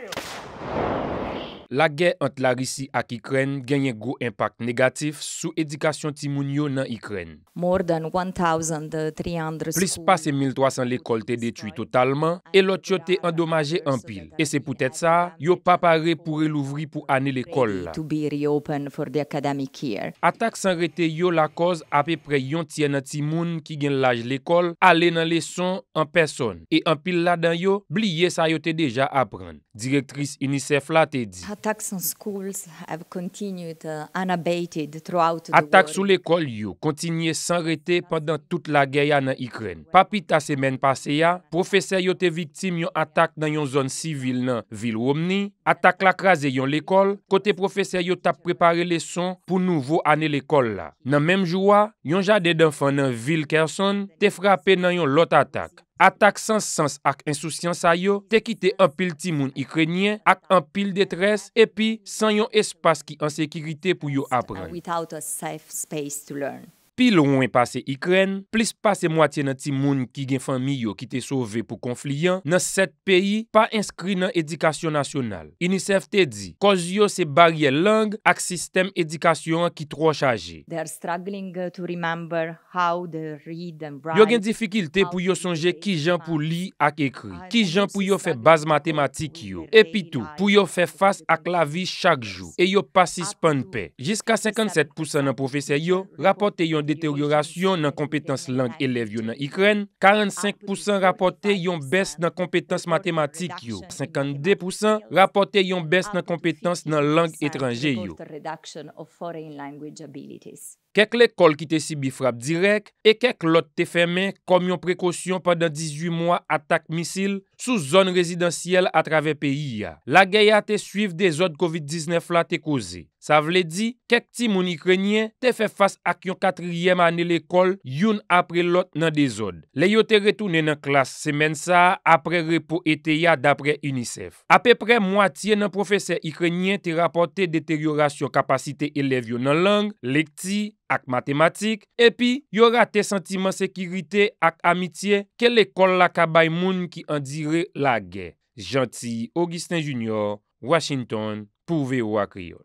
field. La gen ant la risi ak ikren genye gro impact negatif sou edikasyon timoun yo nan ikren. Plis pa se 1300 lekol te detui totalman, e lot yo te endomaje anpil. E se poutet sa, yo papare pou relouvri pou ane lekol la. Atak san rete yo la koz apepre yon tiyen nan timoun ki gen laj lekol, ale nan leson anperson. E anpil la dan yo, bliye sa yo te deja apren. Direktris inisef la te di. Atak sou l'ekol yo kontinye san rete pandan tout la geya nan Ikren. Papi ta semen pase ya, profese yo te vitim yo atak nan yon zon sivil nan Vilwomni, atak lakraze yon l'ekol, kote profese yo tap prepare leson pou nouvo ane l'ekol la. Nan menm jouwa, yon jade denfan nan Vilkerson te frape nan yon lot atak. Atak san sens ak insousyans a yo, te kite an pil timoun ikrenyen, ak an pil detres, epi san yon espas ki an sekirite pou yo apren. Pi loun e pase ikren, plis pase mwatiye nan ti moun ki gen fami yo ki te sove pou konfliyan nan set peyi pa inskri nan edikasyon nasyonal. Inisev te di, koz yo se barye lang ak sistem edikasyon ki tro chaje. Yo gen difikilte pou yo sonje ki jan pou li ak ekri, ki jan pou yo fe baz matematik yo, epi tou pou yo fe fas ak la vi chak jou, e yo pasi spanpe. Deteriorasyon nan kompetans lang elevyon nan ikren, 45% rapote yon bes nan kompetans matematik yo, 52% rapote yon bes nan kompetans nan lang etranje yo. Kek lek kol ki te si bifrap direk, e kek lot te femen kom yon prekosyon pandan 18 mwa atak misil, sou zon rezidansyel a travè peyi ya. La gaya te suiv de zot COVID-19 la te koze. Sa vle di, kek ti moun ikrenyen te fe fas ak yon katriyem anel ekol yon apre lot nan de zot. Le yo te retounen nan klas semen sa apre repo ete ya dapre UNICEF. Apepre mwati nan profese ikrenyen te rapote deteriorasyon kapasite elev yo nan lang, lek ti, ak matematik, epi yora te sentimen sekirite ak amitye ke l'ekol la kabay moun ki an dire la gen. Gentil Augustin Junior, Washington, pouve wakriyon.